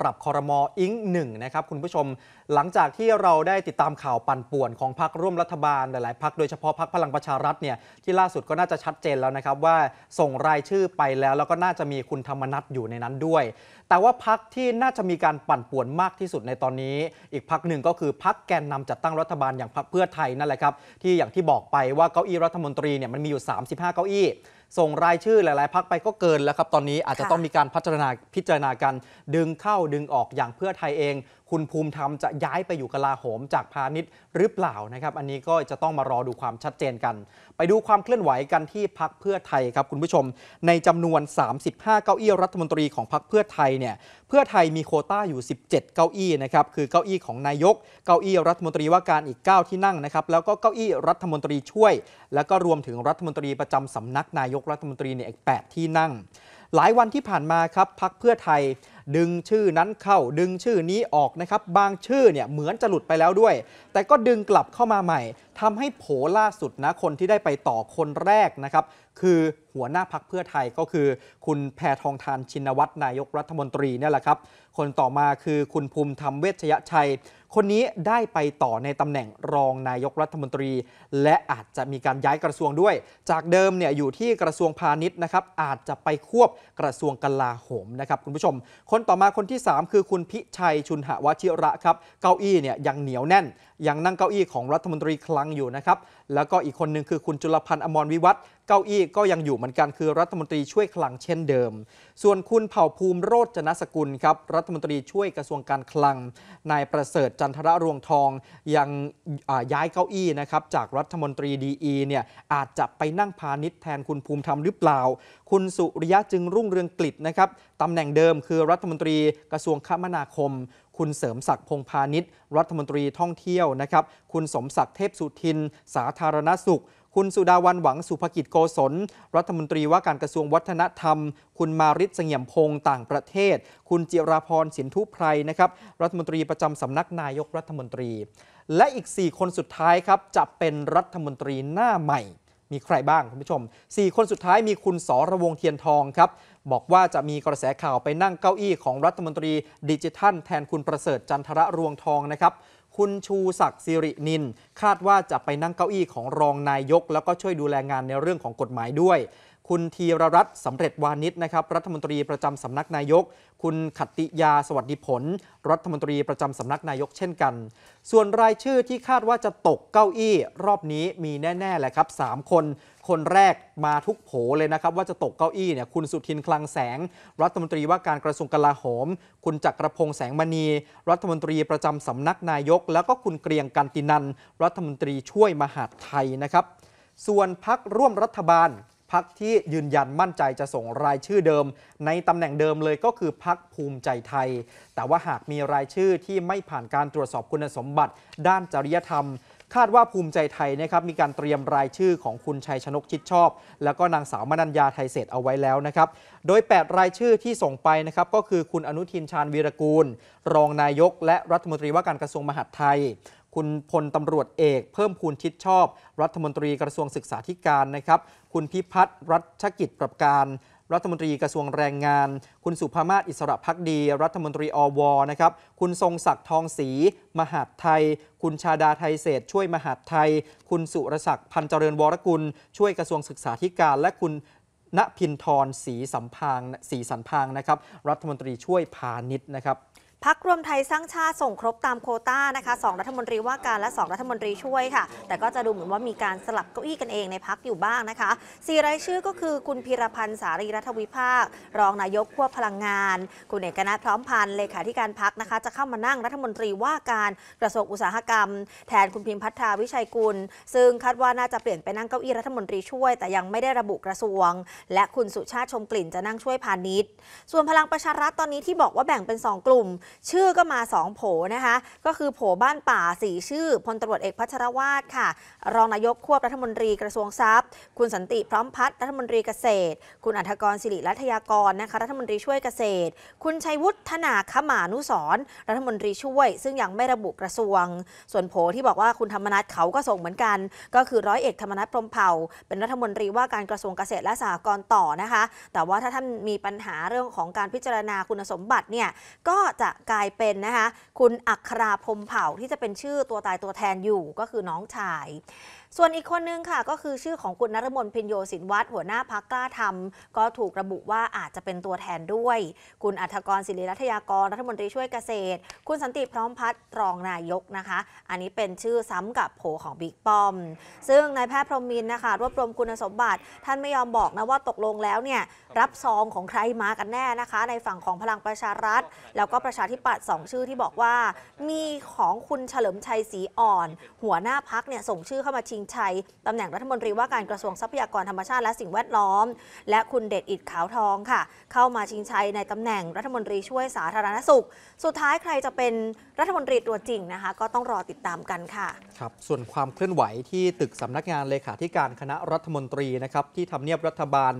ปรับคอรมออิงหนึ่งนะครับคุณผู้ชม หลังจากที่เราได้ติดตามข่าวปั่นป่วนของพรรคร่วมรัฐบาลหลาย ๆพรรคโดยเฉพาะพรรคพลังประชารัฐเนี่ยที่ล่าสุดก็น่าจะชัดเจนแล้วนะครับว่าส่งรายชื่อไปแล้วแล้วก็น่าจะมีคุณธรรมนัทอยู่ในนั้นด้วย แต่ว่าพรรคที่น่าจะมีการปั่นป่วนมากที่สุดในตอนนี้ อีกพรรคหนึ่ง ก็คือพรรคแกนนำจัดตั้งรัฐบาลอย่างพรรคเพื่อไทยนั่นแหละครับที่อย่างที่บอกไปว่าเก้าอี้รัฐมนตรีเนี่ยมันมีอยู่35เก้าอี้ส่งรายชื่อหลายๆ พักไปก็เกินแล้วครับ ตอนนี้อาจจะต้องมีการพัฒนาพิจารณากัน ดึงเข้าดึงออกอย่างเพื่อไทยเองคุณภูมิธรรมจะย้ายไปอยู่กลาโหมจากพาณิชย์หรือเปล่านะครับอันนี้ก็จะต้องมารอดูความชัดเจนกัน ไปดูความเคลื่อนไหวกันที่พักเพื่อไทยครับคุณผู้ชมในจำนวน 35 เก้าอี้รัฐมนตรีของพักเพื่อไทยเนี่ยเพื่อไทยมีโคต้าอยู่ 17 เก้าอี้นะครับคือเก้าอี้ของนายกเก้าอี้รัฐมนตรีว่าการอีก 9 ที่นั่งนะครับ แล้วก็เก้าอี้รัฐมนตรีช่วย แล้วก็รวมถึงรัฐมนตรีประจำสำนัก นายกรัฐมนตรีเนี่ยอีก8ที่นั่ง หลายวันที่ผ่านมาครับพักเพื่อไทยดึงชื่อนั้นเข้าดึงชื่อนี้ออกนะครับบางชื่อเนี่ยเหมือนจะหลุดไปแล้วด้วย แต่ก็ดึงกลับเข้ามาใหม่ ทำให้โผล่ล่าสุดนะคนที่ได้ไปต่อคนแรกนะครับ คือหัวหน้าพักเพื่อไทยก็คือคุณแพทองทานชินวัตรนายกรัฐมนตรีเนี่ยแหละครับ คนต่อมาคือคุณภูมิธรรมเวชยชัย คนนี้ได้ไปต่อในตำแหน่งรองนายกรัฐมนตรี และอาจจะมีการย้ายกระทรวงด้วย จากเดิมเนี่ยอยู่ที่กระทรวงพาณิชย์นะครับ อาจจะไปควบกระทรวงกลาโหมนะครับ คุณผู้ชมคนต่อมาคนที่ 3 คือคุณพิชัยชุนหวชิระครับ เก้าอี้เนี่ยยังเหนียวแน่นยังนั่งเก้าอี้ของรัฐมนตรีคลังอยู่นะครับ แล้วก็อีกคนหนึ่งคือคุณจุลพันธ์อมรวิวัฒน์เก้าอี้ก็ยังอยู่เหมือนกันคือรัฐมนตรีช่วยคลังเช่นเดิม ส่วนคุณเผ่าภูมิโรจนสกุลครับ รัฐมนตรีช่วยกระทรวงการคลัง นายประเสริฐจันทระรวงทองยังย้ายเก้าอี้นะครับจากรัฐมนตรีดีอีเนี่ยอาจจะไปนั่งพาณิชย์แทนคุณภูมิธรรมหรือเปล่า คุณสุริยะจึงรุ่งเรืองกลิตนะครับตำแหน่งเดิม คือรัฐมนตรีกระทรวงคมนาคมคุณเสริมศักดิ์พงพาณิชย์รัฐมนตรีท่องเที่ยวนะครับ คุณสมศักดิ์เทพสุทิน สาธารณสุข คุณสุดาวันหวังสุภกิจโกศลรัฐมนตรีว่าการกระทรวงวัฒนธรรม คุณมาริศเสงี่ยมพงต่างประเทศ คุณจิราพรสินทุไพรนะครับ รัฐมนตรีประจำสำนักนายกรัฐมนตรี และอีก 4 คนสุดท้ายครับจะเป็นรัฐมนตรีหน้าใหม่มีใครบ้างคุณผู้ชม 4 คนสุดท้ายมีคุณสระวงเทียนทองครับ บอกว่าจะมีกระแสข่าวไปนั่งเก้าอี้ของรัฐมนตรี ดิจิทัล แทนคุณประเสริฐจันทระรวงทองนะครับคุณชูศักดิ์สิรินิน คาดว่าจะไปนั่งเก้าอี้ของรองนายกแล้วก็ช่วยดูแลงานในเรื่องของกฎหมายด้วยคุณธีรรัตน์สำเร็จวานิชนะครับ รัฐมนตรีประจำสำนักนายก คุณขัตติยาสวัสดิผล รัฐมนตรีประจำสำนักนายกเช่นกัน ส่วนรายชื่อที่คาดว่าจะตกเก้าอี้ รอบนี้มีแน่ๆแหละครับ 3 คน คนแรกมาทุกโผเลยนะครับ ว่าจะตกเก้าอี้เนี่ยคุณสุทินคลังแสง รัฐมนตรีว่าการกระทรวงกลาโหม คุณจักรพงษ์แสงมณี รัฐมนตรีประจำสำนักนายก แล้วก็คุณเกรียงกันตินันรัฐมนตรีช่วยมหาดไทยนะครับ ส่วนพักร่วมรัฐบาลพักที่ยืนยันมั่นใจจะส่งรายชื่อเดิม ในตำแหน่งเดิมเลยก็คือพักภูมิใจไทย แต่ว่าหากมีรายชื่อที่ไม่ผ่านการตรวจสอบคุณสมบัติ ด้านจริยธรรม คาดว่าภูมิใจไทยนะครับมีการเตรียมรายชื่อของคุณชัยชนกชิดชอบ แล้วก็นางสาวมนัญญาไทยเศษเอาไว้แล้วนะครับโดย 8 รายชื่อที่ส่งไปนะครับก็คือคุณอนุทินชาญวีรกูล รองนายกและรัฐมนตรีว่าการกระทรวงมหาดไทยคุณพลตำรวจเอกเพิ่มพูนชิดชอบ รัฐมนตรีกระทรวงศึกษาธิการนะครับ คุณพิพัฒน์รัชกิจประการ รัฐมนตรีกระทรวงแรงงาน คุณสุภามาศอิสระพักดี รัฐมนตรีอวอนะครับ คุณทรงศักดิ์ทองศรีมหาดไทยคุณชาดาไทยเศษช่วยมหาดไทยคุณสุรศักดิ์พันเจริญวรกุลช่วยกระทรวงศึกษาธิการ และคุณณพินทรศรีสัมพางศรีสันพางนะครับ รัฐมนตรีช่วยพาณิชย์นะครับพักรวมไทยสร้างชาติส่งครบตามโคต้านะคะสองรัฐมนตรีว่าการและ 2 รัฐมนตรีช่วยค่ะ แต่ก็จะดูเหมือนว่ามีการสลับเก้าอี้กันเองในพักอยู่บ้างนะคะสี่รายชื่อก็คือคุณพีรพันธ์สารีรัฐวิภาค รองนายกควบพลังงาน คุณเอกนัทพร้อมพันธ์เลขาธิการพักนะคะ จะเข้ามานั่งรัฐมนตรีว่าการ กระทรวงอุตสาหกรรม แทนคุณพิมพัฒนาวิชัยกุล ซึ่งคาดว่าน่าจะเปลี่ยนไปนั่งเก้าอี้รัฐมนตรีช่วยแต่ยังไม่ได้ระบุกระทรวงและคุณสุชาติชมกลิ่นจะนั่งช่วยพาณิชย์ส่วนพลังประชารัฐตอนนี้ที่บอกว่าแบ่งเป็น 2 กลุ่มชื่อก็มา 2โผนะคะ ก็คือโผบ้านป่า4ชื่อพลตรวจเอกพัชรวาทค่ะ รอง นายกควบรัฐมนตรีกระทรวงทรัพย์ คุณสันติพร้อมพัฒน์รัฐมนตรีเกษตร คุณอัธกร ศิริรัตยากรนะคะรัฐมนตรีช่วยเกษตร คุณ ชัยวุฒธนาขมานุสรรัฐมนตรีช่วย ซึ่งยังไม่ระบุกระทรวง ส่วนโผที่บอกว่าคุณธรรมนัฐเขาก็ส่งเหมือนกัน ก็คือร้อยเอกธรรมนัฐพรมเผ่าเป็นรัฐมนตรีว่าการกระทรวงเกษตรและสหกรณ์ต่อนะคะ แต่ว่าถ้าท่านมีปัญหาเรื่องของการพิจารณาคุณสมบัติเนี่ยก็จะกลายเป็นนะคะคุณอัคราพมเผ่าที่จะเป็นชื่อตัวตายตัวแทนอยู่ก็คือน้องชาย ส่วนอีกคนนึงค่ะ ก็คือชื่อของคุณนรมนพินโยสินวัตรหัวหน้าพักกล้าธรรม ก็ถูกระบุว่าอาจจะเป็นตัวแทนด้วย คุณอัธกรศิริรัตยากรรัฐมนตรีช่วยเกษตร คุณสันติพร้อมพัฒน์รองนายกนะคะ อันนี้เป็นชื่อซ้ำกับโผของบิ๊กป้อมซึ่งนายแพทย์พรหมินนะคะรวบรวมคุณสมบัติ ท่านไม่ยอมบอกนะว่าตกลงแล้วเนี่ยรับซองของใครมากันแน่นะคะในฝั่งของพลังประชารัฐแล้วก็ประชาธิปัตย์สองชื่อที่บอกว่ามีของคุณเฉลิมชัยศรีอ่อน หัวหน้าพักเนี่ยส่งชื่อเข้ามาชิงชัยตำแหน่งรัฐมนตรีว่าการกระทรวงทรัพยากรธรรมชาติและสิ่งแวดล้อม และคุณเดชอิดขาวทองค่ะ เข้ามาชิงชัยในตำแหน่งรัฐมนตรีช่วยสาธารณสุข สุดท้ายใครจะเป็นรัฐมนตรีตัวจริงนะคะ ก็ต้องรอติดตามกันค่ะครับส่วนความเคลื่อนไหวที่ตึกสำนักงานเลขาธิการคณะรัฐมนตรีนะครับที่ทำเนียบรัฐบาล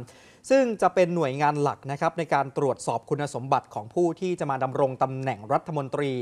ซึ่งจะเป็นหน่วยงานหลักนะครับในการตรวจสอบคุณสมบัติของผู้ที่จะมาดำรงตำแหน่งรัฐมนตรี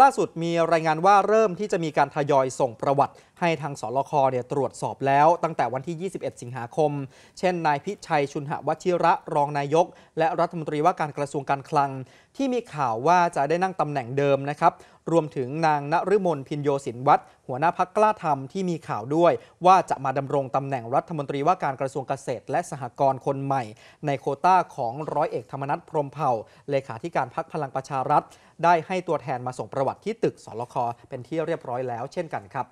ล่าสุดมีรายงานว่าเริ่มที่จะมีการทยอยส่งประวัติให้ทางสลคเนี่ยตรวจสอบแล้ว ตั้งแต่วันที่ 21 สิงหาคม เช่น นายพิชัย ชุนหวชิระรองนายก และรัฐมนตรีว่าการกระทรวงการคลัง ที่มีข่าวว่าจะได้นั่งตำแหน่งเดิมนะครับ รวมถึงนางณฤมลพินโยสินวัตรหัวหน้าพักกล้าธรรมที่มีข่าวด้วย ว่าจะมาดำรงตำแหน่งรัฐมนตรีว่าการกระทรวงเกษตร และสหกรณ์คนใหม่ ในโคต้าของร้อยเอกธรรมนัฐพรมเผ่า เลขาธิการพักพลังประชารัฐ ได้ให้ตัวแทนมาส่งประวัติที่ตึกสลค เป็นที่เรียบร้อยแล้ว เช่นกันครับ